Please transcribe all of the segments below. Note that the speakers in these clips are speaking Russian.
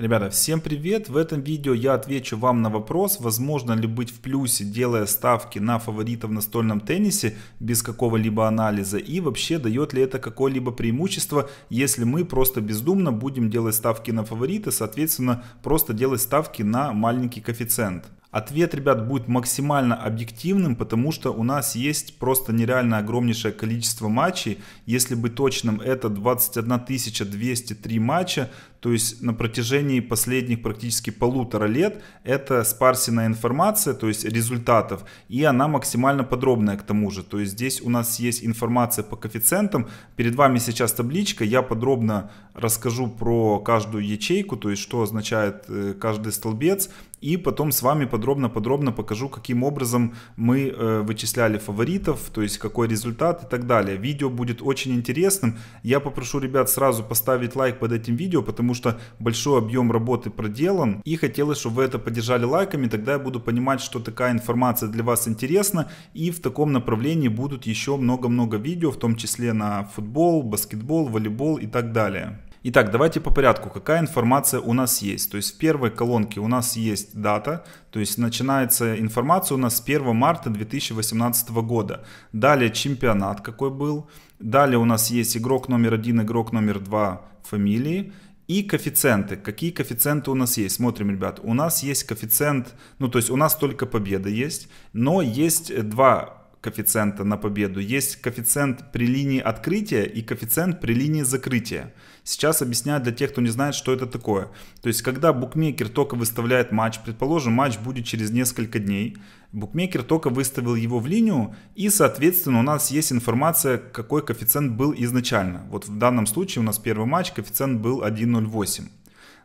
Ребята, всем привет! В этом видео я отвечу вам на вопрос, возможно ли быть в плюсе, делая ставки на фаворита в настольном теннисе без какого-либо анализа и вообще дает ли это какое-либо преимущество, если мы просто бездумно будем делать ставки на фаворита, соответственно просто делать ставки на маленький коэффициент. Ответ, ребят, будет максимально объективным, потому что у нас есть просто нереально огромнейшее количество матчей. Если быть точным, это 21 203 матча, то есть на протяжении последних практически полутора лет это спарсенная информация, то есть результатов, и она максимально подробная к тому же. То есть здесь у нас есть информация по коэффициентам. Перед вами сейчас табличка, я подробно расскажу про каждую ячейку, то есть что означает э, каждый столбец, и потом с вами подробно-подробно покажу, каким образом мы э, вычисляли фаворитов, то есть какой результат и так далее. Видео будет очень интересным. Я попрошу ребят сразу поставить лайк под этим видео, потому что большой объем работы проделан. И хотелось, чтобы вы это поддержали лайками, тогда я буду понимать, что такая информация для вас интересна. И в таком направлении будут еще много-много видео, в том числе на футбол, баскетбол, волейбол и так далее. Итак, давайте по порядку, какая информация у нас есть. То есть в первой колонке у нас есть дата, то есть начинается информация у нас с 1 марта 2018 года. Далее чемпионат какой был. Далее у нас есть игрок номер один, игрок номер два фамилии. И коэффициенты. Какие коэффициенты у нас есть? Смотрим, ребят. У нас есть коэффициент, ну то есть у нас только победа есть, но есть два коэффициента на победу, есть коэффициент при линии открытия и коэффициент при линии закрытия. Сейчас объясняю для тех, кто не знает, что это такое. То есть, когда букмекер только выставляет матч, предположим, матч будет через несколько дней, букмекер только выставил его в линию, и, соответственно, у нас есть информация, какой коэффициент был изначально. Вот в данном случае у нас первый матч, коэффициент был 1.08.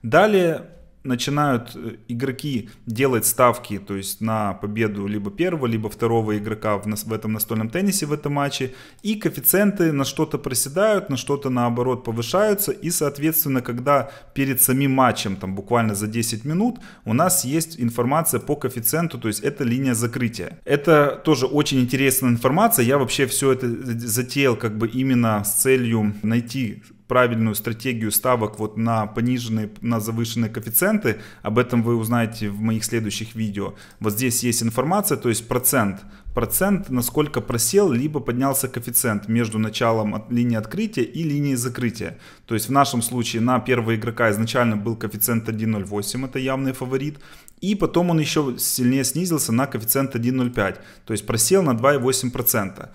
Далее начинают э, игроки делать ставки, то есть на победу либо первого, либо второго игрока в, в этом настольном теннисе в этом матче, и коэффициенты на что-то проседают, на что-то наоборот повышаются, и соответственно, когда перед самим матчем, там буквально за 10 минут, у нас есть информация по коэффициенту, то есть это линия закрытия. Это тоже очень интересная информация, я вообще все это э, затеял как бы именно с целью найти правильную стратегию ставок вот на пониженные, на завышенные коэффициенты. Об этом вы узнаете в моих следующих видео. Вот здесь есть информация, то есть процент. Процент, насколько просел, либо поднялся коэффициент между началом от линии открытия и линии закрытия. То есть в нашем случае на первого игрока изначально был коэффициент 1.08, это явный фаворит. И потом он еще сильнее снизился на коэффициент 1.05, то есть просел на 2,8%.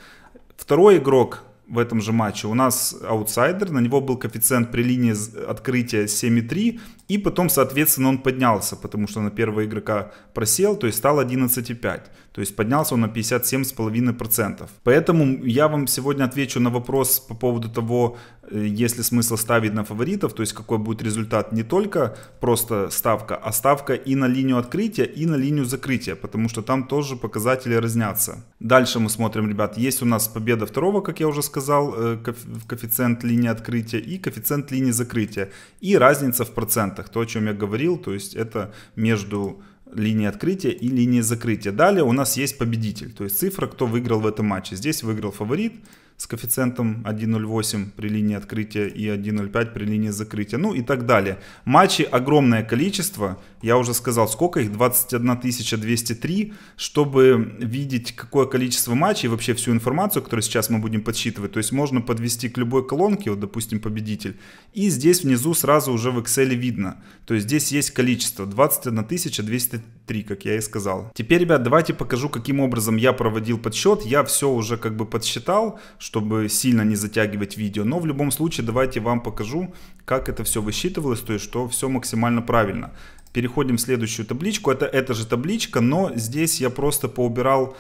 Второй игрок в этом же матче. У нас аутсайдер, на него был коэффициент при линии открытия 7,3, и потом, соответственно, он поднялся, потому что на первого игрока просел, то есть стал 11,5. То есть поднялся он на 57,5%. Поэтому я вам сегодня отвечу на вопрос по поводу того, э, есть ли смысл ставить на фаворитов, то есть какой будет результат не только просто ставка, а ставка и на линию открытия, и на линию закрытия, потому что там тоже показатели разнятся. Дальше мы смотрим, ребят, есть у нас победа второго, как я уже сказал, э, коэффициент линии открытия и коэффициент линии закрытия, и разница в процентах вариантах. То, о чем я говорил, то есть это между линии открытия и линии закрытия. Далее у нас есть победитель, то есть цифра, кто выиграл в этом матче. Здесь выиграл фаворит, с коэффициентом 1.08 при линии открытия и 1.05 при линии закрытия, ну и так далее. Матчей огромное количество, я уже сказал, сколько их, 21 203, чтобы видеть, какое количество матчей, вообще всю информацию, которую сейчас мы будем подсчитывать, то есть можно подвести к любой колонке, вот, допустим, победитель, и здесь внизу сразу уже в Excel видно, то есть здесь есть количество, 21 203, как я и сказал. Теперь, ребят, давайте покажу, каким образом я проводил подсчет, я все уже как бы подсчитал, чтобы сильно не затягивать видео. Но в любом случае давайте вам покажу, как это все высчитывалось, то есть что все максимально правильно. Переходим в следующую табличку. Это эта же табличка, но здесь я просто поубирал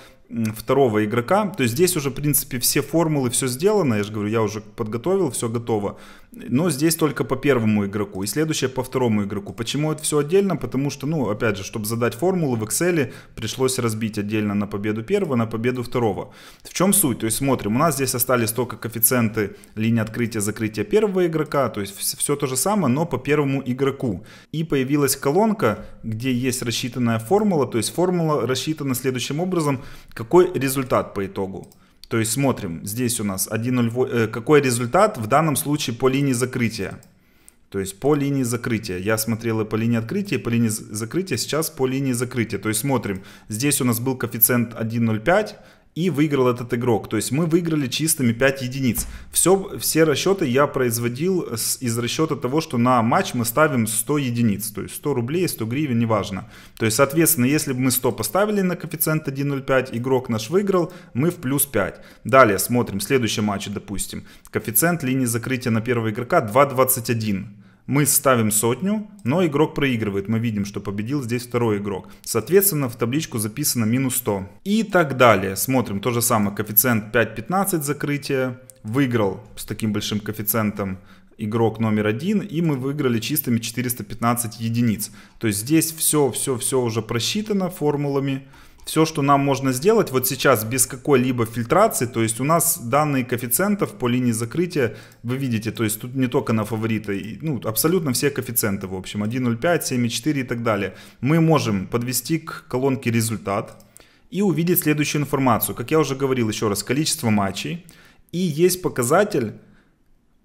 второго игрока. То есть здесь уже, в принципе, все формулы, все сделано. Я же говорю, я уже подготовил, все готово но здесь только по первому игроку и следующее по второму игроку. Почему это все отдельно? Потому что, ну, опять же, чтобы задать формулу в Excel, пришлось разбить отдельно на победу первого, на победу второго. В чем суть? То есть смотрим, у нас здесь остались только коэффициенты линии открытия, закрытия первого игрока, то есть все то же самое, но по первому игроку. И появилась колонка, где есть рассчитанная формула, то есть формула рассчитана следующим образом, какой результат по итогу. То есть смотрим, здесь у нас 1.08, э, какой результат в данном случае по линии закрытия. То есть по линии закрытия. Я смотрел и по линии открытия, и по линии закрытия. Сейчас по линии закрытия. То есть смотрим, здесь у нас был коэффициент 1.05, и выиграл этот игрок. То есть мы выиграли чистыми 5 единиц. Все, все расчеты я производил с, из расчета того, что на матч мы ставим 100 единиц. То есть 100 рублей, 100 гривен, неважно. То есть, соответственно, если бы мы 100 поставили на коэффициент 1.05, игрок наш выиграл, мы в плюс 5. Далее смотрим, следующий матч, допустим. Коэффициент линии закрытия на первого игрока 2.21 мы ставим сотню, но игрок проигрывает. Мы видим, что победил здесь второй игрок. Соответственно, в табличку записано минус 100. И так далее. Смотрим то же самое. Коэффициент 5.15 закрытия. Выиграл с таким большим коэффициентом игрок номер один, и мы выиграли чистыми 415 единиц. То есть здесь все-все-все уже просчитано формулами все, что нам можно сделать вот сейчас без какой-либо фильтрации, то есть у нас данные коэффициентов по линии закрытия, вы видите, то есть тут не только на фавориты, ну, абсолютно все коэффициенты, в общем, 1.05, 7.4 и так далее. Мы можем подвести к колонке результат и увидеть следующую информацию. Как я уже говорил еще раз, количество матчей и есть показатель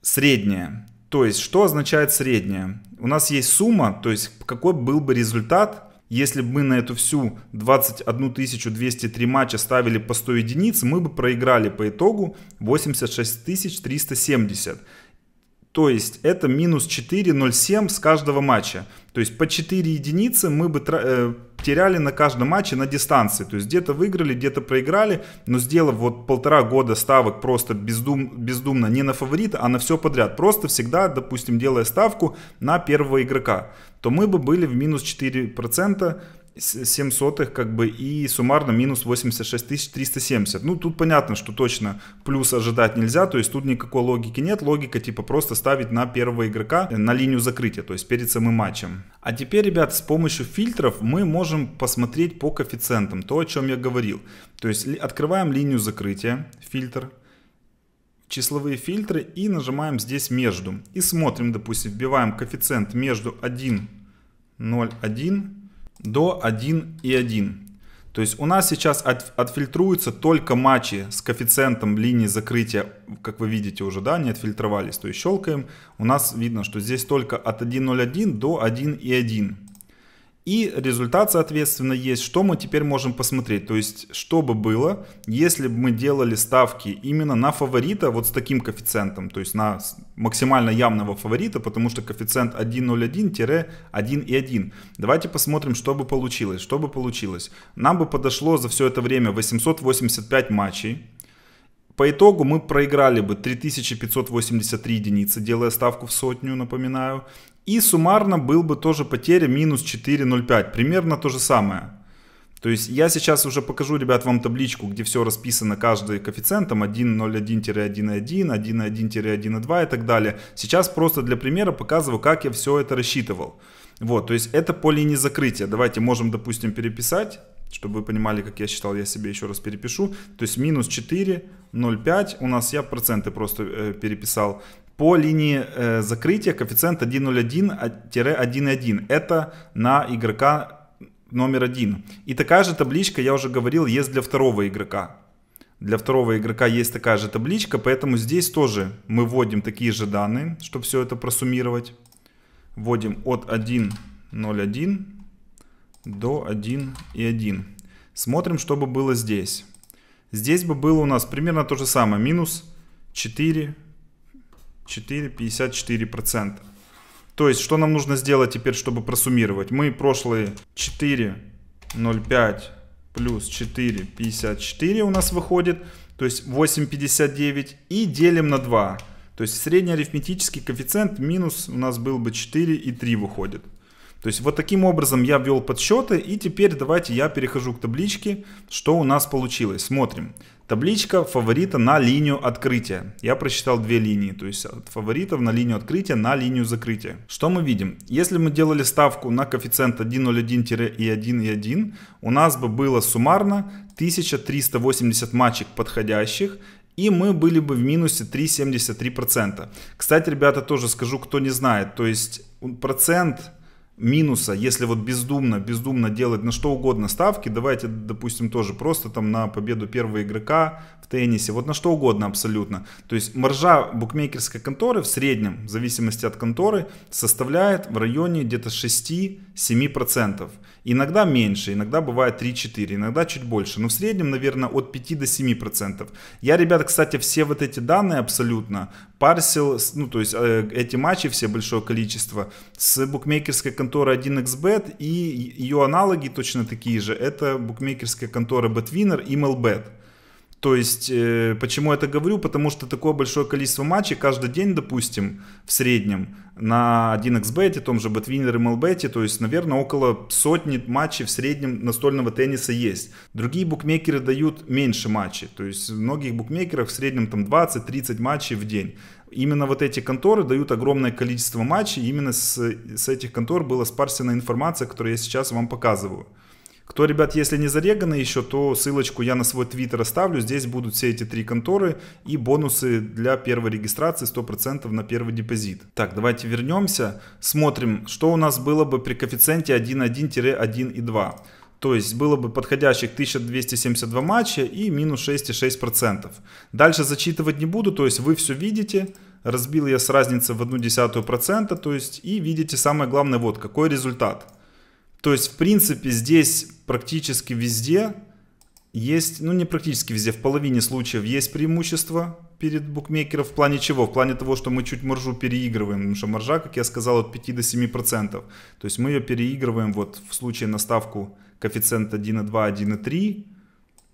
среднее. То есть, что означает среднее? У нас есть сумма, то есть, какой был бы результат – если бы мы на эту всю 21 203 матча ставили по 100 единиц, мы бы проиграли по итогу 86 370. То есть это минус 4,07 с каждого матча. То есть по 4 единицы мы бы э, теряли на каждом матче на дистанции. То есть где-то выиграли, где-то проиграли, но сделав вот полтора года ставок просто бездум, бездумно не на фаворита, а на все подряд. Просто всегда, допустим, делая ставку на первого игрока, то мы бы были в минус 4% 7 сотых, как бы, и суммарно минус 86 370. Ну, тут понятно, что точно плюс ожидать нельзя, то есть тут никакой логики нет. Логика, типа, просто ставить на первого игрока э, на линию закрытия, то есть перед самым матчем. А теперь, ребят, с помощью фильтров мы можем посмотреть по коэффициентам, то, о чем я говорил. То есть открываем линию закрытия, фильтр, числовые фильтры и нажимаем здесь между. И смотрим, допустим, вбиваем коэффициент между 1, 0, 1 до 1,1. То есть у нас сейчас от, отфильтруются только матчи с коэффициентом линии закрытия, как вы видите уже, да, не отфильтровались. То есть щелкаем, у нас видно, что здесь только от 1,01 до 1,1. И результат, соответственно, есть, что мы теперь можем посмотреть. То есть, что бы было, если бы мы делали ставки именно на фаворита вот с таким коэффициентом, то есть на максимально явного фаворита, потому что коэффициент 1.01-1.1. Давайте посмотрим, что бы получилось. Что бы получилось. Нам бы подошло за все это время 885 матчей, по итогу мы проиграли бы 3583 единицы, делая ставку в сотню, напоминаю. И суммарно был бы тоже потеря минус 4,05. Примерно то же самое. То есть я сейчас уже покажу, ребят, вам табличку, где все расписано каждый коэффициентом 1,01-1,1, 1,1-1,2 и так далее. Сейчас просто для примера показываю, как я все это рассчитывал. Вот, то есть это по линии закрытия. Давайте можем, допустим, переписать. Чтобы вы понимали, как я считал, я себе еще раз перепишу. То есть минус 4, 0,5. У нас я проценты просто э, переписал. По линии э, закрытия коэффициент 1,01-1,1. А, это на игрока номер 1. И такая же табличка, я уже говорил, есть для второго игрока. Для второго игрока есть такая же табличка, поэтому здесь тоже мы вводим такие же данные, чтобы все это просуммировать. Вводим от 1,01 до 1 и 1. Смотрим, что бы было здесь. Здесь бы было у нас примерно то же самое. Минус 4, 4,54%. То есть, что нам нужно сделать теперь, чтобы просуммировать? Мы прошлые 4,05 плюс 4,54 у нас выходит. То есть 8,59 и делим на 2. То есть средний арифметический коэффициент минус у нас был бы 4,3 выходит. То есть вот таким образом я ввел подсчеты и теперь давайте я перехожу к табличке, что у нас получилось. Смотрим. Табличка фаворита на линию открытия. Я просчитал две линии, то есть от фаворитов на линию открытия на линию закрытия. Что мы видим? Если мы делали ставку на коэффициент 1,01-1,1, у нас бы было суммарно 1380 матчек подходящих и мы были бы в минусе 3,73%. Кстати, ребята, тоже скажу, кто не знает, то есть процент минуса, если вот бездумно, бездумно делать на что угодно ставки, давайте, допустим, тоже просто там на победу первого игрока в теннисе, вот на что угодно абсолютно. То есть маржа букмекерской конторы в среднем, в зависимости от конторы, составляет в районе где-то 6-7%. Иногда меньше, иногда бывает 3-4, иногда чуть больше. Но в среднем, наверное, от 5 до 7%. Я, ребята, кстати, все вот эти данные абсолютно парсил, ну то есть э, эти матчи все большое количество с букмекерской конторы 1xbet и ее аналоги точно такие же. Это букмекерская контора BetWinner и MLBet. То есть, э, почему я это говорю? Потому что такое большое количество матчей каждый день, допустим, в среднем, на 1xbet, том же Betwinner и MLBet, то есть, наверное, около сотни матчей в среднем настольного тенниса есть. Другие букмекеры дают меньше матчей, то есть, в многих букмекерах в среднем там 20-30 матчей в день именно вот эти конторы дают огромное количество матчей. Именно с, с этих контор была спарсена информация, которую я сейчас вам показываю. Кто, ребят, если не зареганы еще, то ссылочку я на свой твиттер оставлю. Здесь будут все эти три конторы и бонусы для первой регистрации 100% на первый депозит. Так, давайте вернемся. Смотрим, что у нас было бы при коэффициенте 1.1-1.2. То есть было бы подходящих 1272 матча и минус 6,6%. Дальше зачитывать не буду, то есть вы все видите. Разбил я с разницы в 0,1%, то есть и видите самое главное вот какой результат. То есть, в принципе, здесь практически везде есть, ну не практически везде, в половине случаев есть преимущество перед букмекером в плане чего? В плане того, что мы чуть маржу переигрываем, потому что маржа, как я сказал, от 5 до 7 процентов. То есть мы ее переигрываем вот в случае на ставку коэффициент 1,2, 1,3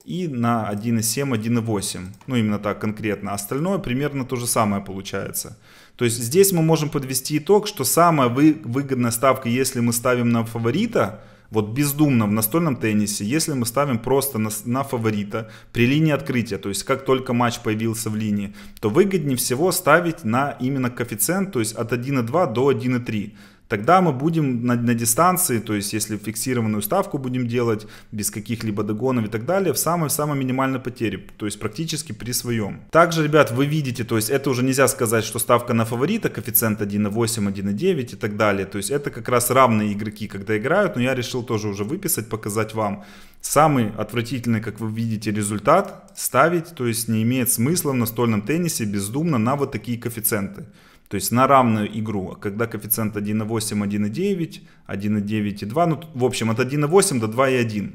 и на 1,7, 1,8. Ну именно так конкретно. А остальное примерно то же самое получается. То есть здесь мы можем подвести итог, что самая выгодная ставка, если мы ставим на фаворита, вот бездумно в настольном теннисе, если мы ставим просто на, на фаворита при линии открытия, то есть как только матч появился в линии, то выгоднее всего ставить на именно коэффициент, то есть от 1,2 до 1,3 тогда мы будем на, на дистанции, то есть если фиксированную ставку будем делать без каких-либо догонов и так далее, в самой-самой минимальной потере, то есть практически при своем. Также, ребят, вы видите, то есть это уже нельзя сказать, что ставка на фаворита, коэффициент 1.8, 1.9 и так далее, то есть это как раз равные игроки, когда играют, но я решил тоже уже выписать, показать вам. Самый отвратительный, как вы видите, результат ставить, то есть не имеет смысла в настольном теннисе бездумно на вот такие коэффициенты. То есть на равную игру, когда коэффициент 1,8, 1,9, 1,9 и 2, ну, в общем, от 1,8 до 2,1.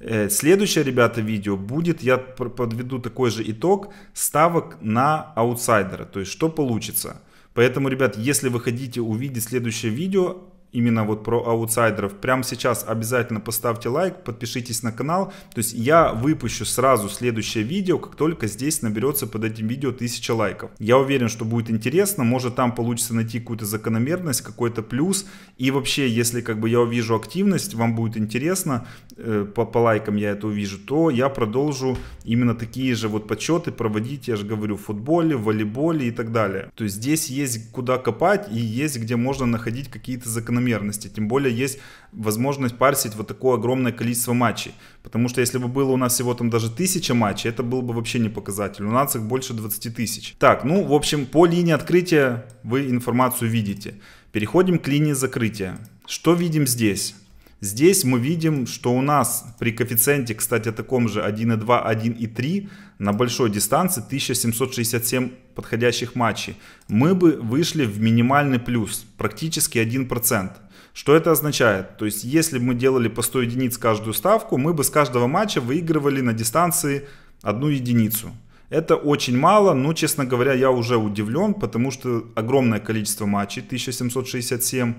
Э, следующее, ребята, видео будет, я подведу такой же итог ставок на аутсайдера, то есть что получится. Поэтому, ребят, если вы хотите увидеть следующее видео, именно вот про аутсайдеров. Прямо сейчас обязательно поставьте лайк, подпишитесь на канал. То есть я выпущу сразу следующее видео, как только здесь наберется под этим видео 1000 лайков. Я уверен, что будет интересно, может там получится найти какую-то закономерность, какой-то плюс. И вообще, если как бы я увижу активность, вам будет интересно, э, по, по лайкам я это увижу, то я продолжу именно такие же вот подсчеты проводить, я же говорю, в футболе, в волейболе и так далее. То есть здесь есть куда копать и есть где можно находить какие-то закономерности закономерности. Тем более есть возможность парсить вот такое огромное количество матчей. Потому что если бы было у нас всего там даже тысяча матчей, это был бы вообще не показатель. У нас их больше 20 тысяч. Так, ну, в общем, по линии открытия вы информацию видите. Переходим к линии закрытия. Что видим здесь? Здесь мы видим, что у нас при коэффициенте, кстати, таком же 1,2, 1,3, на большой дистанции 1767 подходящих матчей, мы бы вышли в минимальный плюс, практически 1%. Что это означает? То есть, если бы мы делали по 100 единиц каждую ставку, мы бы с каждого матча выигрывали на дистанции одну единицу. Это очень мало, но, честно говоря, я уже удивлен, потому что огромное количество матчей, 1767,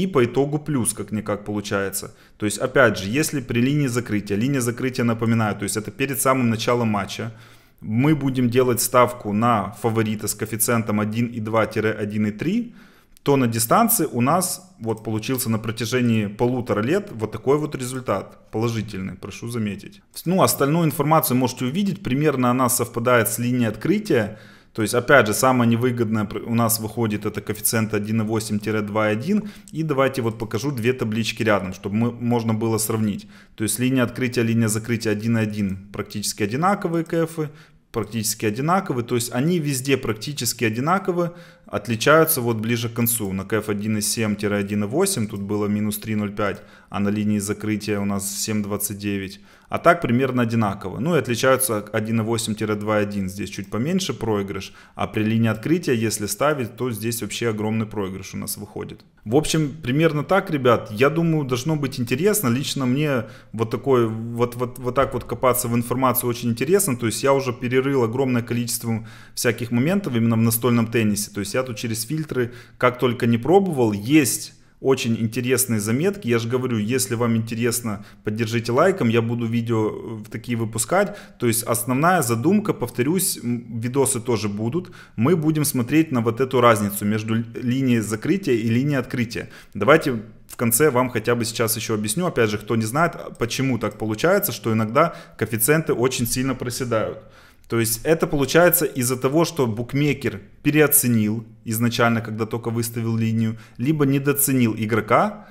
и по итогу плюс как-никак получается. То есть, опять же, если при линии закрытия, линия закрытия, напоминаю, то есть это перед самым началом матча, мы будем делать ставку на фаворита с коэффициентом 1,2-1,3, то на дистанции у нас вот получился на протяжении полутора лет вот такой вот результат. Положительный, прошу заметить. Ну, остальную информацию можете увидеть. Примерно она совпадает с линией открытия. То есть, опять же, самое невыгодное у нас выходит это коэффициент 1,8-2,1. И давайте вот покажу две таблички рядом, чтобы мы, можно было сравнить. То есть, линия открытия, линия закрытия 1,1 практически одинаковые кэфы, практически одинаковые. То есть, они везде практически одинаковые, отличаются вот ближе к концу. На КФ 1,7-1,8 тут было минус 3,05, а на линии закрытия у нас 7,29. А так примерно одинаково. Ну и отличаются 1.8-2.1. Здесь чуть поменьше проигрыш. А при линии открытия, если ставить, то здесь вообще огромный проигрыш у нас выходит. В общем, примерно так, ребят. Я думаю, должно быть интересно. Лично мне вот такой, вот, вот, вот так вот копаться в информации очень интересно. То есть я уже перерыл огромное количество всяких моментов именно в настольном теннисе. То есть я тут через фильтры как только не пробовал. Есть очень интересные заметки. Я же говорю, если вам интересно, поддержите лайком, я буду видео э, такие выпускать. То есть основная задумка, повторюсь, видосы тоже будут. Мы будем смотреть на вот эту разницу между линией закрытия и линией открытия. Давайте в конце вам хотя бы сейчас еще объясню. Опять же, кто не знает, а почему так получается, что иногда коэффициенты очень сильно проседают. То есть это получается из-за того, что букмекер переоценил изначально, когда только выставил линию, либо недооценил игрока,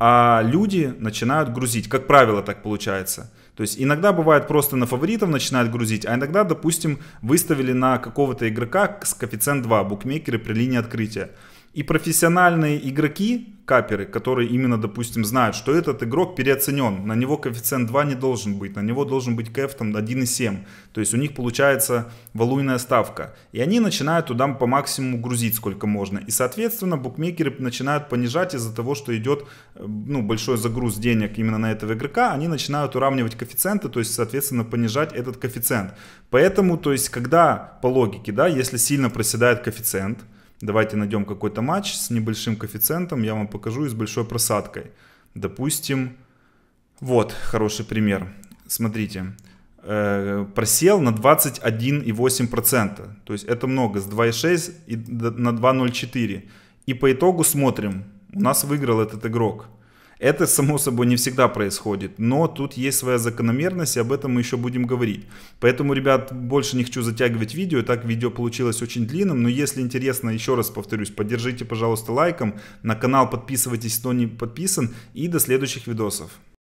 а люди начинают грузить. Как правило, так получается. То есть иногда бывает просто на фаворитов начинают грузить, а иногда, допустим, выставили на какого-то игрока с коэффициент 2, букмекеры при линии открытия. И профессиональные игроки каперы, которые именно, допустим, знают, что этот игрок переоценен, на него коэффициент 2 не должен быть, на него должен быть кэф там 1,7, то есть у них получается валуйная ставка, и они начинают туда по максимуму грузить сколько можно, и, соответственно, букмекеры начинают понижать из-за того, что идет э, ну, большой загруз денег именно на этого игрока, они начинают уравнивать коэффициенты, то есть, соответственно, понижать этот коэффициент. Поэтому, то есть, когда по логике, да, если сильно проседает коэффициент – давайте найдем какой-то матч с небольшим коэффициентом, я вам покажу, и с большой просадкой. Допустим, вот хороший пример. Смотрите, э, просел на 21,8%. То есть это много, с 2,6 и на 2,04. И по итогу смотрим, у нас выиграл этот игрок. Это, само собой, не всегда происходит, но тут есть своя закономерность, и об этом мы еще будем говорить. Поэтому, ребят, больше не хочу затягивать видео, так видео получилось очень длинным, но если интересно, еще раз повторюсь, поддержите, пожалуйста, лайком, на канал подписывайтесь, кто не подписан, и до следующих видосов.